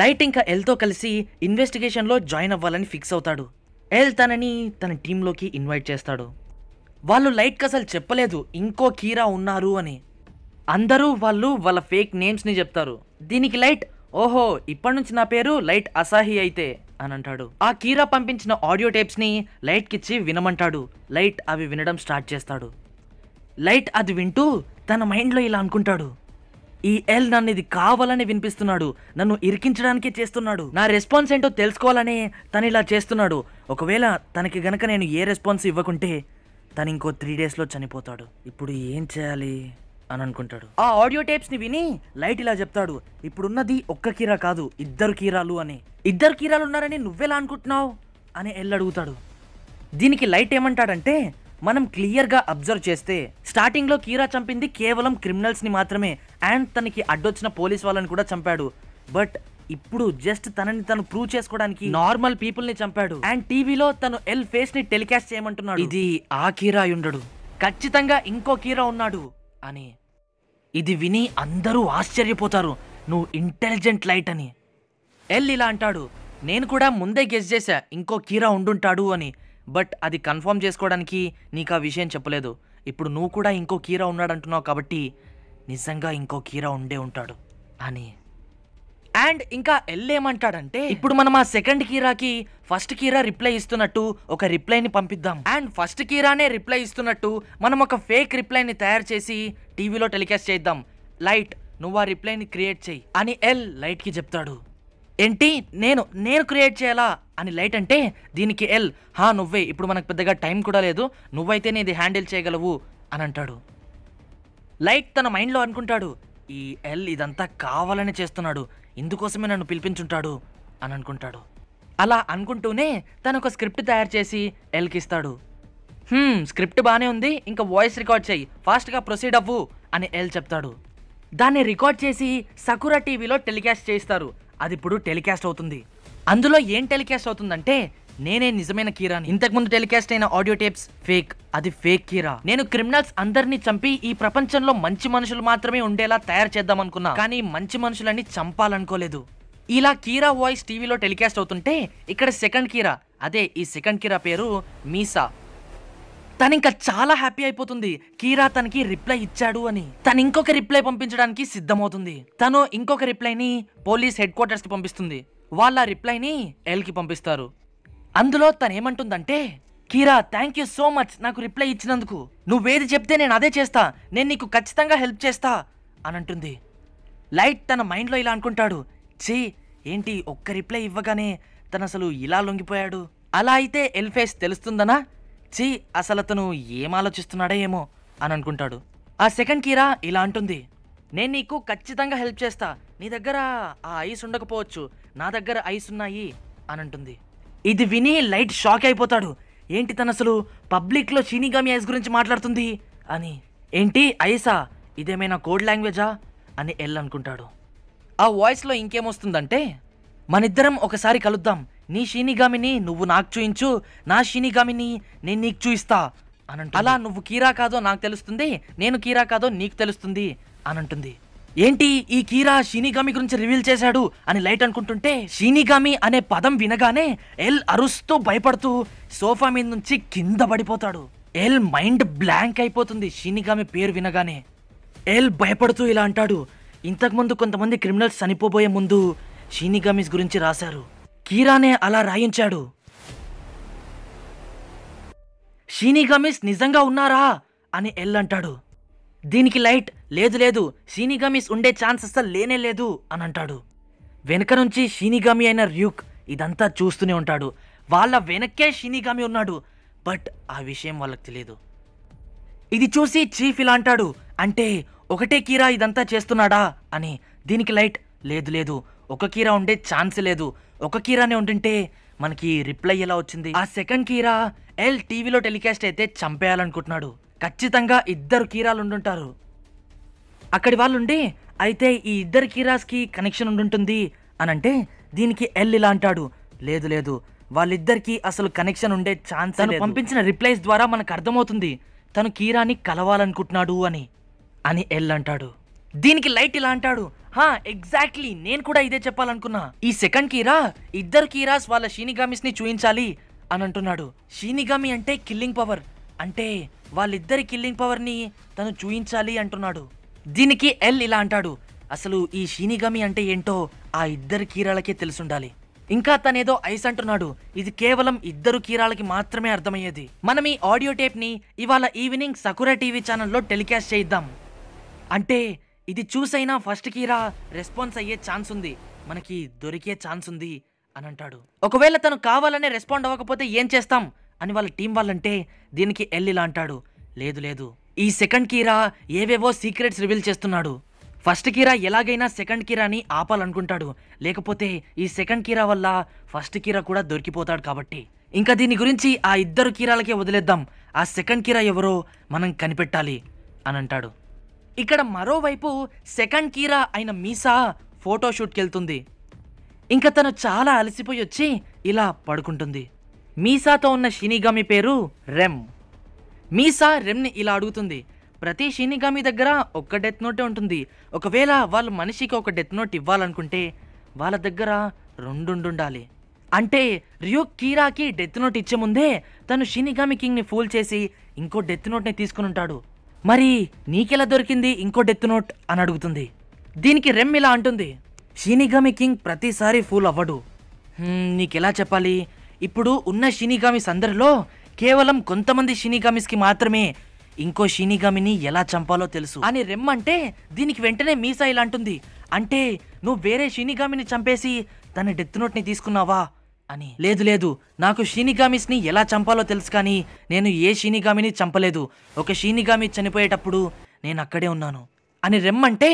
light ఇంకా ఎల్తో కలిసి ఇన్వెస్టిగేషన్లో జాయిన్ అవ్వాలని ఫిక్స్ అవుతాడు ఎల్ తనని తన టీంలోకి ఇన్వైట్ చేస్తాడు వాళ్ళు లైట్కి అసలు చెప్పలేదు ఇంకో కీరా ఉన్నారు అని అందరూ వాళ్ళు వాళ్ళ ఫేక్ నేమ్స్ని చెప్తారు దీనికి లైట్ ఓహో ఇప్పటి నుంచి నా పేరు లైట్ అసాహి అయితే అని అంటాడు ఆ కీరా పంపించిన ఆడియో టేప్స్ని లైట్కిచ్చి వినమంటాడు లైట్ అవి వినడం స్టార్ట్ చేస్తాడు లైట్ అది వింటూ తన మైండ్లో ఇలా అనుకుంటాడు ఈ ఎల్ నన్ను ఇది కావాలని వినిపిస్తున్నాడు నన్ను ఇరికించడానికే చేస్తున్నాడు నా రెస్పాన్స్ ఏంటో తెలుసుకోవాలని తను ఇలా చేస్తున్నాడు ఒకవేళ తనకి గనక నేను ఏ రెస్పాన్స్ ఇవ్వకుంటే తను ఇంకో త్రీ డేస్లో చనిపోతాడు ఇప్పుడు ఏం చేయాలి అని అనుకుంటాడు ఆ ఆడియో టేప్స్ని విని లైట్ ఇలా చెప్తాడు ఇప్పుడున్నది ఒక్క కీరా కాదు ఇద్దరు కీరాలు అని ఇద్దరు కీరాలు ఉన్నారని నువ్వెలా అనుకుంటున్నావు అని ఎల్ అడుగుతాడు దీనికి లైట్ ఏమంటాడంటే మనం క్లియర్గా అబ్జర్వ్ చేస్తే స్టార్టింగ్లో కీరా చంపింది కేవలం క్రిమినల్స్ని మాత్రమే అండ్ తనకి అడ్డొచ్చిన పోలీస్ వాళ్ళని కూడా చంపాడు బట్ ఇప్పుడు జస్ట్ తనని తను ప్రూవ్ చేసుకోవడానికి నార్మల్ పీపుల్ ని చంపాడు అండ్ టీవీలో తను ఎల్ ఫేస్ ని టెలికాస్ట్ చేయమంటున్నాడు ఇది ఆ కీరా ఉండడు ఖచ్చితంగా ఇంకో కీరా ఉన్నాడు అని ఇది విని అందరూ ఆశ్చర్యపోతారు నువ్వు ఇంటెలిజెంట్ లైట్ అని ఎల్ ఇలా అంటాడు నేను కూడా ముందే గెస్ చేశా ఇంకో కీరా ఉండుంటాడు అని బట్ అది కన్ఫర్మ్ చేసుకోవడానికి నీకు ఆ విషయం చెప్పలేదు ఇప్పుడు నువ్వు కూడా ఇంకో కీరా ఉన్నాడంటున్నావు కాబట్టి నిజంగా ఇంకో కీరా ఉండే ఉంటాడు అని అండ్ ఇంకా ఏమంటాడంటే ఇప్పుడు మనం ఆ సెకండ్ కీరాకి ఫస్ట్ కీరా రిప్లై ఇస్తున్నట్టు ఒక రిప్లైని పంపిద్దాం అండ్ ఫస్ట్ కీరానే రిప్లై ఇస్తున్నట్టు మనం ఒక ఫేక్ రిప్లైని తయారు చేసి టీవీలో టెలికాస్ట్ చేద్దాం లైట్ నువ్వు ఆ రిప్లైని క్రియేట్ చేయి అని ఎల్ లైట్కి చెప్తాడు ఏంటి నేను నేను క్రియేట్ చేయాలా అని లైట్ అంటే దీనికి ఎల్ హా నువ్వే ఇప్పుడు మనకు పెద్దగా టైం కూడా లేదు నువ్వైతే ఇది హ్యాండిల్ చేయగలవు అని అంటాడు లైట్ తన మైండ్లో అనుకుంటాడు ఈ ఎల్ ఇదంతా కావాలని చేస్తున్నాడు ఇందుకోసమే నన్ను పిలిపించుంటాడు అని అనుకుంటాడు అలా అనుకుంటూనే తను ఒక స్క్రిప్ట్ తయారు చేసి ఎల్కి ఇస్తాడు స్క్రిప్ట్ బాగానే ఉంది ఇంకా వాయిస్ రికార్డ్ చేయి ఫాస్ట్గా ప్రొసీడ్ అవ్వు అని ఎల్ చెప్తాడు దాన్ని రికార్డ్ చేసి సకురా టీవీలో టెలికాస్ట్ చేయిస్తారు అది ఇప్పుడు టెలికాస్ట్ అవుతుంది అందులో ఏం టెలికాస్ట్ అవుతుందంటే నేనే నిజమైన కీరాని ఇంతకుముందు టెలికాస్ట్ అయిన ఆడియో టేప్స్ ఫేక్ అది ఫేక్ కీరా నేను క్రిమినల్స్ అందరినీ చంపి ఈ ప్రపంచంలో మంచి మనుషులు మాత్రమే ఉండేలా తయారు చేద్దాం అనుకున్నా కానీ మంచి మనుషులని చంపాలనుకోలేదు ఇలా కీరా వాయిస్ టీవీలో టెలికాస్ట్ అవుతుంటే ఇక్కడ సెకండ్ కీరా అదే ఈ సెకండ్ కీరా పేరు మీసా తను ఇంకా చాలా హ్యాపీ అయిపోతుంది కీరా తనకి రిప్లై ఇచ్చాడు అని తను ఇంకొక రిప్లై పంపించడానికి సిద్ధమవుతుంది తను ఇంకొక రిప్లైని పోలీస్ హెడ్ క్వార్టర్స్కి పంపిస్తుంది వాళ్ళ రిప్లైని ఎల్కి పంపిస్తారు అందులో తను ఏమంటుందంటే Kira thank you so much నాకు రిప్లై ఇచ్చినందుకు నువ్వేది చెప్తే నేను అదే చేస్తా నేను నీకు ఖచ్చితంగా హెల్ప్ చేస్తా అని అంటుంది లైట్ తన మైండ్లో ఇలా అనుకుంటాడు ఛీ ఏంటి ఒక్క రిప్లై ఇవ్వగానే తను అసలు ఇలా లొంగిపోయాడు అలా అయితే ఎల్ఫేస్ తెలుస్తుందనా ఛీ అసలు అతను ఏం ఆలోచిస్తున్నాడే ఏమో అని అనుకుంటాడు ఆ సెకండ్ కీరా ఇలా అంటుంది నేను నీకు ఖచ్చితంగా హెల్ప్ చేస్తా నీ దగ్గర ఆ ఐస్ ఉండకపోవచ్చు నా దగ్గర ఐస్ ఉన్నాయి అని అంటుంది ఇది విని లైట్ షాక్ అయిపోతాడు ఏంటి తను అసలు పబ్లిక్లో చీనిగామి ఐస్ గురించి మాట్లాడుతుంది అని ఏంటి ఐసా ఇదేమైనా కోడ్ లాంగ్వేజా అని ఎల్ అనుకుంటాడు ఆ వాయిస్లో ఇంకేమొస్తుందంటే మనిద్దరం ఒకసారి కలుద్దాం నీ షీనిగామిని నువ్వు నాకు చూయించు నా షీనిగామిని నేను నీకు చూయిస్తా అనంట అలా నువ్వు కీరా కాదో నాకు తెలుస్తుంది నేను కీరా కాదో నీకు తెలుస్తుంది అనంటుంది ఏంటి ఈ కీరా షినిగామి గురించి రివీల్ చేశాడు అని లైట్ అనుకుంటుంటే షీనిగామి అనే పదం వినగానే ఎల్ అరుస్తూ భయపడుతూ సోఫా మీద నుంచి కింద పడిపోతాడు ఎల్ మైండ్ బ్లాంక్ అయిపోతుంది షీనిగామి పేరు వినగానే ఎల్ భయపడుతూ ఇలా అంటాడు ఇంతకుముందు కొంతమంది క్రిమినల్స్ చనిపోబోయే ముందు షినిగామిస్ గురించి రాశారు కీరానే అలా రాయించాడు షినిగామిస్ నిజంగా ఉన్నారా అని ఎల్ అంటాడు దీనికి లైట్ లేదు లేదు షీనిగామిస్ ఉండే ఛాన్సెస్ లేనే లేదు అని అంటాడు వెనక నుంచి షీనిగామి అయిన ర్యూక్ ఇదంతా చూస్తూనే ఉంటాడు వాళ్ళ వెనక్కే షీనిగామి ఉన్నాడు బట్ ఆ విషయం వాళ్ళకి తెలియదు ఇది చూసి చీఫ్ ఇలా అంటాడు అంటే ఒకటే కీరా ఇదంతా చేస్తున్నాడా అని దీనికి లైట్ లేదు లేదు ఒక కీరా ఉండే ఛాన్స్ లేదు ఒక కీరానే ఉండింటే మనకి రిప్లై ఎలా వచ్చింది ఆ సెకండ్ కీరా ఎల్ టీవీలో టెలికాస్ట్ అయితే చంపేయాలనుకుంటున్నాడు ఖచ్చితంగా ఇద్దరు కీరాలు ఉండుంటారు అక్కడి వాళ్ళుండి అయితే ఈ ఇద్దరు కీరాస్కి కనెక్షన్ ఉండుంటుంది అనంటే దీనికి ఎల్ ఇలా అంటాడు లేదు లేదు వాళ్ళిద్దరికీ అసలు కనెక్షన్ ఉండే ఛాన్స్ తను పంపించిన రిప్లైస్ ద్వారా మనకు అర్థమవుతుంది తను కీరాని కలవాలనుకుంటున్నాడు అని అని ఎల్ అంటాడు దీనికి లైట్ ఇలా అంటాడు హా ఎగ్జాక్ట్లీ నేను కూడా ఇదే చెప్పాలనుకున్నా ఈ సెకండ్ కీరా ఇద్దరు కీరాస్ వాళ్ళ షీనిగామిస్ని చూయించాలి అని అంటున్నాడు షీనిగామి అంటే కిల్లింగ్ పవర్ అంటే వాళ్ళిద్దరి కిల్లింగ్ పవర్ని తను చూయించాలి అంటున్నాడు దీనికి ఎల్ ఇలా అంటాడు అసలు ఈ షీనిగమి అంటే ఏంటో ఆ ఇద్దరు కీరాలకే తెలుసుండాలి ఇంకా తనేదో ఐస్ అంటున్నాడు ఇది కేవలం ఇద్దరు కీరాలకి మాత్రమే అర్థమయ్యేది మనం ఈ ఆడియో టేప్ని ఇవాళ ఈవినింగ్ సకురా టీవీ ఛానల్లో టెలికాస్ట్ చేయిద్దాం అంటే ఇది చూసైనా ఫస్ట్ కీరా రెస్పాన్స్ అయ్యే ఛాన్స్ ఉంది మనకి దొరికే ఛాన్స్ ఉంది అని అంటాడు ఒకవేళ తను కావాలనే రెస్పాండ్ అవ్వకపోతే ఏం చేస్తాం అని వాళ్ళ టీం వాళ్ళంటే దీనికి ఎల్లిలా అంటాడు లేదు లేదు ఈ సెకండ్ కీరా ఏవేవో సీక్రెట్స్ రివీల్ చేస్తున్నాడు ఫస్ట్ కీరా ఎలాగైనా సెకండ్ కీరాని ఆపాలనుకుంటాడు లేకపోతే ఈ సెకండ్ కీరా వల్ల ఫస్ట్ కీరా కూడా దొరికిపోతాడు కాబట్టి ఇంకా దీని గురించి ఆ ఇద్దరు కీరాలకే వదిలేద్దాం ఆ సెకండ్ కీరా ఎవరో మనం కనిపెట్టాలి అని అంటాడు ఇక్కడ మరోవైపు సెకండ్ కీరా అయిన మీసా ఫోటోషూట్కి వెళ్తుంది ఇంకా తను చాలా అలసిపోయి వచ్చి ఇలా పడుకుంటుంది మీసాతో ఉన్న శినిగమి పేరు రెమ్ మీసా రెమ్ని ఇలా అడుగుతుంది ప్రతి శినిగమి దగ్గర ఒక్క డెత్ నోటే ఉంటుంది ఒకవేళ వాళ్ళు మనిషికి ఒక డెత్ నోట్ ఇవ్వాలనుకుంటే వాళ్ళ దగ్గర రెండుండుండాలి అంటే రియో కీరాకి డెత్ నోట్ ఇచ్చే ముందే తను షినిగామి కింగ్ని ఫూల్ చేసి ఇంకో డెత్ నోట్ని తీసుకుని ఉంటాడు మరి నీకెలా దొరికింది ఇంకో డెత్ నోట్ అని అడుగుతుంది దీనికి రెమ్ ఇలా అంటుంది షినిగామి కింగ్ ప్రతిసారి ఫూల్ అవ్వడు నీకెలా చెప్పాలి ఇప్పుడు ఉన్న షినిగామిస్ అందరిలో కేవలం కొంతమంది షినిగామిస్కి మాత్రమే ఇంకో షినిగామిని ఎలా చంపాలో తెలుసు అని రెమ్మంటే దీనికి వెంటనే మీసా ఇలా అంటుంది అంటే నువ్వు వేరే షినిగామిని చంపేసి తన డెత్ నోట్ని తీసుకున్నావా అని లేదు లేదు నాకు షీనిగామిస్ని ఎలా చంపాలో తెలుసు కానీ నేను ఏ షీనిగామిని చంపలేదు ఒక షీనిగామి చనిపోయేటప్పుడు నేను అక్కడే ఉన్నాను అని రెమ్ అంటే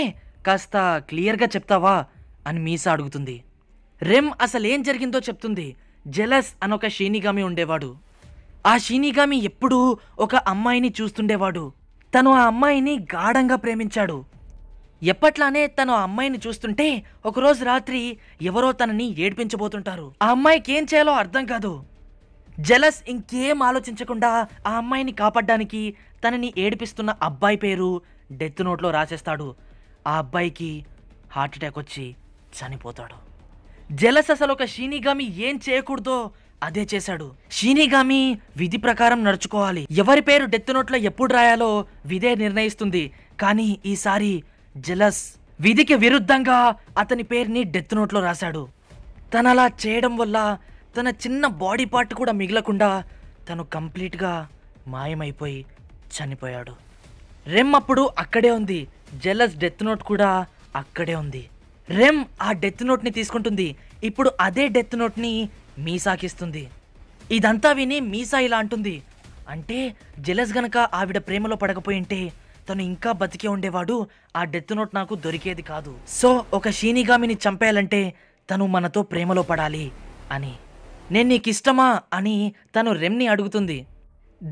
కాస్త క్లియర్గా చెప్తావా అని మీసా అడుగుతుంది రెమ్ అసలేం జరిగిందో చెప్తుంది జెలస్ అనొక షీనిగామి ఉండేవాడు ఆ షీనిగామి ఎప్పుడూ ఒక అమ్మాయిని చూస్తుండేవాడు తను ఆ అమ్మాయిని గాఢంగా ప్రేమించాడు ఎప్పట్లానే తను ఆ అమ్మాయిని చూస్తుంటే ఒకరోజు రాత్రి ఎవరో తనని ఏడ్పించబోతుంటారు ఆ అమ్మాయికి ఏం చేయాలో అర్థం కాదు జెలస్ ఇంకేం ఆలోచించకుండా ఆ అమ్మాయిని కాపాడడానికి తనని ఏడిపిస్తున్న అబ్బాయి పేరు డెత్ నోట్లో రాసేస్తాడు ఆ అబ్బాయికి హార్ట్అటాక్ వచ్చి చనిపోతాడు జలస్ అసలు ఒక షీనిగామి ఏం చేయకూడదో అదే చేశాడు షీనిగామి విధి ప్రకారం నడుచుకోవాలి ఎవరి పేరు డెత్ నోట్లో ఎప్పుడు రాయాలో విధే నిర్ణయిస్తుంది కానీ ఈసారి జలస్ విధికి విరుద్ధంగా అతని పేరుని డెత్ నోట్లో రాశాడు తనలా అలా చేయడం వల్ల తన చిన్న బాడీ పార్ట్ కూడా మిగలకుండా తను కంప్లీట్గా మాయమైపోయి చనిపోయాడు రెమ్ అప్పుడు అక్కడే ఉంది జెలస్ డెత్ నోట్ కూడా అక్కడే ఉంది రెమ్ ఆ డెత్ నోట్ని తీసుకుంటుంది ఇప్పుడు అదే డెత్ నోట్ని మీసాకిస్తుంది ఇదంతా విని మీసా ఇలా అంటుంది అంటే జెలస్ గనక ఆవిడ ప్రేమలో పడకపోయింటే తను ఇంకా బతికే ఉండేవాడు ఆ డెత్ నోట్ నాకు దొరికేది కాదు సో ఒక షీనిగామిని చంపేయాలంటే తను మనతో ప్రేమలో పడాలి అని నేను నీకు ఇష్టమా అని తను రెమ్ని అడుగుతుంది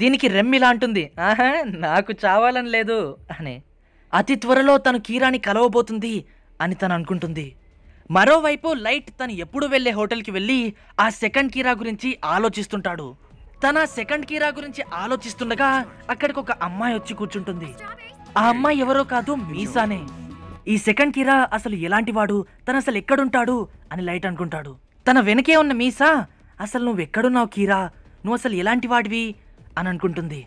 దీనికి రెమ్ ఇలా అంటుంది ఆహా నాకు చావాలని లేదు అని అతి త్వరలో తను కీరాని కలవబోతుంది అని తను అనుకుంటుంది మరోవైపు లైట్ తను ఎప్పుడు వెళ్ళే హోటల్కి వెళ్ళి ఆ సెకండ్ కీరా గురించి ఆలోచిస్తుంటాడు తన సెకండ్ కీరా గురించి ఆలోచిస్తుండగా అక్కడికి ఒక అమ్మాయి వచ్చి కూర్చుంటుంది ఆ అమ్మాయి ఎవరో కాదు మీసానే ఈ సెకండ్ కీరా అసలు ఎలాంటివాడు తను అసలు ఎక్కడుంటాడు అని లైట్ అనుకుంటాడు తన వెనకే ఉన్న మీసా అసలు నువ్వెక్కడున్నావు కీరా నువ్వు అసలు ఎలాంటి వాడివి అని అనుకుంటుంది